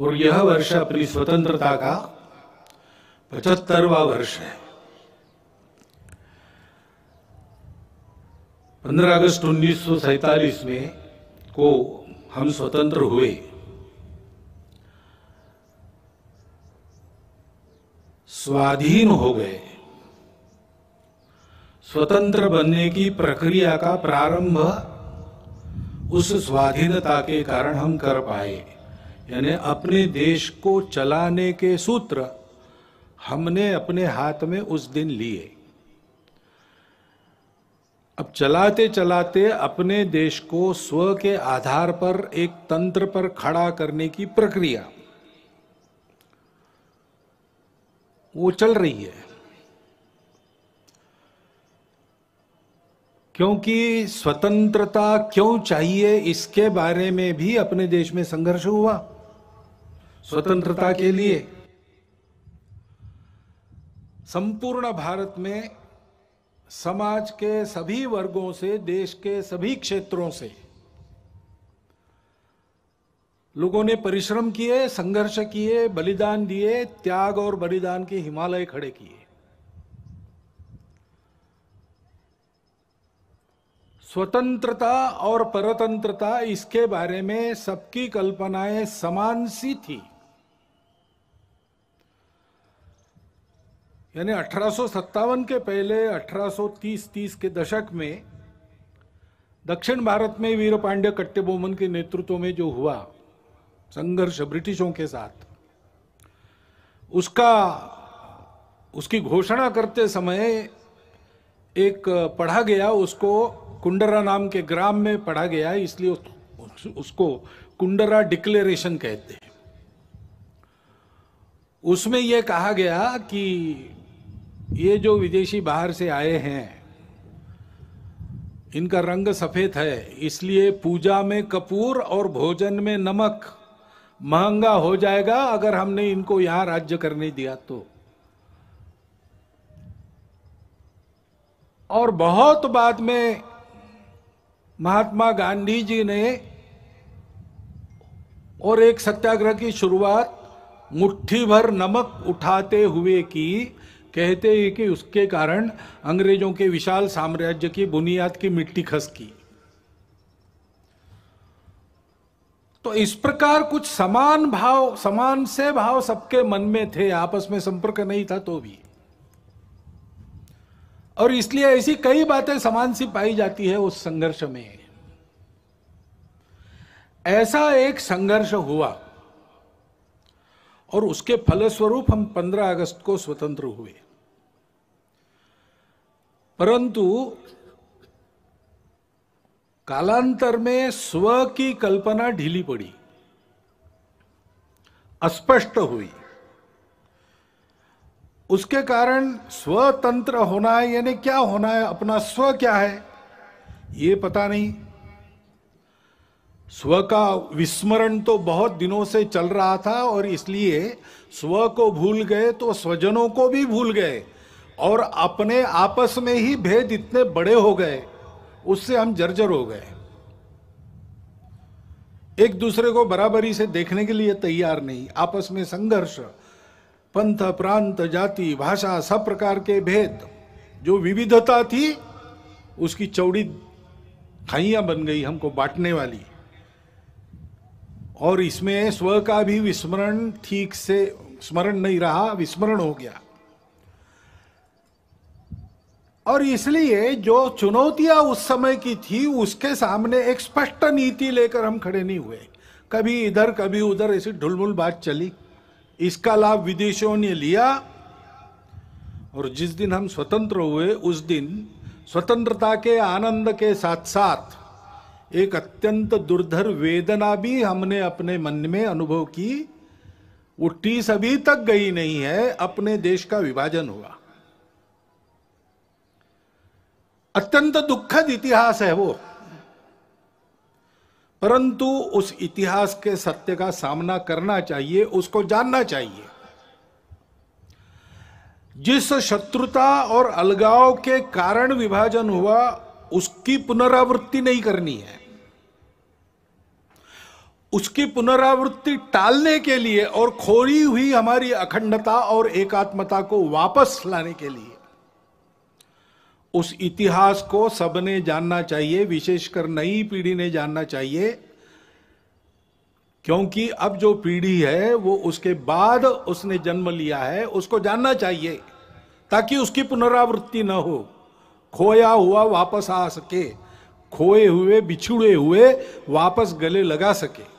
और यह वर्ष अपनी स्वतंत्रता का पचहत्तरवा वर्ष है 15 अगस्त उन्नीस में को हम स्वतंत्र हुए स्वाधीन हो गए स्वतंत्र बनने की प्रक्रिया का प्रारंभ उस स्वाधीनता के कारण हम कर पाए यानी अपने देश को चलाने के सूत्र हमने अपने हाथ में उस दिन लिए अब चलाते चलाते अपने देश को स्व के आधार पर एक तंत्र पर खड़ा करने की प्रक्रिया वो चल रही है क्योंकि स्वतंत्रता क्यों चाहिए इसके बारे में भी अपने देश में संघर्ष हुआ स्वतंत्रता के लिए संपूर्ण भारत में समाज के सभी वर्गों से देश के सभी क्षेत्रों से लोगों ने परिश्रम किए संघर्ष किए बलिदान दिए त्याग और बलिदान के हिमालय खड़े किए स्वतंत्रता और परतंत्रता इसके बारे में सबकी कल्पनाएं समान सी थी यानी अठारह के पहले 1830-30 के दशक में दक्षिण भारत में वीर पांड्य बोमन के नेतृत्व में जो हुआ संघर्ष ब्रिटिशों के साथ उसका उसकी घोषणा करते समय एक पढ़ा गया उसको कुंडरा नाम के ग्राम में पढ़ा गया इसलिए उस, उसको कुंडरा डिक्लेरेशन कहते हैं उसमें यह कहा गया कि ये जो विदेशी बाहर से आए हैं इनका रंग सफेद है इसलिए पूजा में कपूर और भोजन में नमक महंगा हो जाएगा अगर हमने इनको यहां राज्य करने दिया तो और बहुत बाद में महात्मा गांधी जी ने और एक सत्याग्रह की शुरुआत मुट्ठी भर नमक उठाते हुए की कहते हैं कि उसके कारण अंग्रेजों के विशाल साम्राज्य की बुनियाद की मिट्टी खसकी तो इस प्रकार कुछ समान भाव समान से भाव सबके मन में थे आपस में संपर्क नहीं था तो भी और इसलिए ऐसी कई बातें समान सी पाई जाती है उस संघर्ष में ऐसा एक संघर्ष हुआ और उसके फलस्वरूप हम 15 अगस्त को स्वतंत्र हुए परंतु कालांतर में स्व की कल्पना ढीली पड़ी अस्पष्ट हुई उसके कारण स्वतंत्र होना है यानी क्या होना है अपना स्व क्या है ये पता नहीं स्व का विस्मरण तो बहुत दिनों से चल रहा था और इसलिए स्व को भूल गए तो स्वजनों को भी भूल गए और अपने आपस में ही भेद इतने बड़े हो गए उससे हम जर्जर हो गए एक दूसरे को बराबरी से देखने के लिए तैयार नहीं आपस में संघर्ष पंथ प्रांत जाति भाषा सब प्रकार के भेद जो विविधता थी उसकी चौड़ी खाइयां बन गई हमको बांटने वाली और इसमें स्व का भी विस्मरण ठीक से स्मरण नहीं रहा विस्मरण हो गया और इसलिए जो चुनौतियां उस समय की थी उसके सामने एक स्पष्ट नीति लेकर हम खड़े नहीं हुए कभी इधर कभी उधर ऐसी ढुलमुल बात चली इसका लाभ विदेशों ने लिया और जिस दिन हम स्वतंत्र हुए उस दिन स्वतंत्रता के आनंद के साथ साथ एक अत्यंत दुर्धर वेदना भी हमने अपने मन में अनुभव की वो टीस अभी तक गई नहीं है अपने देश का विभाजन हुआ अत्यंत दुखद इतिहास है वो परंतु उस इतिहास के सत्य का सामना करना चाहिए उसको जानना चाहिए जिस शत्रुता और अलगाव के कारण विभाजन हुआ उसकी पुनरावृत्ति नहीं करनी है उसकी पुनरावृत्ति टालने के लिए और खोरी हुई हमारी अखंडता और एकात्मता को वापस लाने के लिए उस इतिहास को सबने जानना चाहिए विशेषकर नई पीढ़ी ने जानना चाहिए क्योंकि अब जो पीढ़ी है वो उसके बाद उसने जन्म लिया है उसको जानना चाहिए ताकि उसकी पुनरावृत्ति न हो खोया हुआ वापस आ सके खोए हुए बिछुड़े हुए वापस गले लगा सके